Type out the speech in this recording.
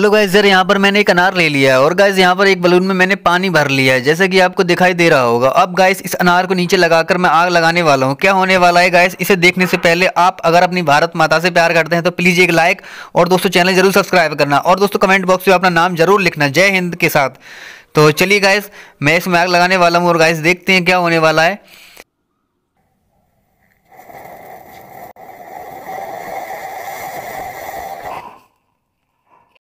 hello guys sir यहाँ पर मैंने एक अनार ले लिया है और गाइज यहाँ पर एक बलून में मैंने पानी भर लिया है जैसे कि आपको दिखाई दे रहा होगा अब गाइस इस अनार को नीचे लगाकर मैं आग लगाने वाला हूँ क्या होने वाला है गाइस इसे देखने से पहले आप अगर अपनी भारत माता से प्यार करते हैं तो प्लीज़ एक लाइक और दोस्तों चैनल जरूर सब्सक्राइब करना और दोस्तों कमेंट बॉक्स में अपना नाम जरूर लिखना जय हिंद के साथ तो चलिए गाइस मैं इसमें आग लगाने वाला हूँ और गाइस देखते हैं क्या होने वाला है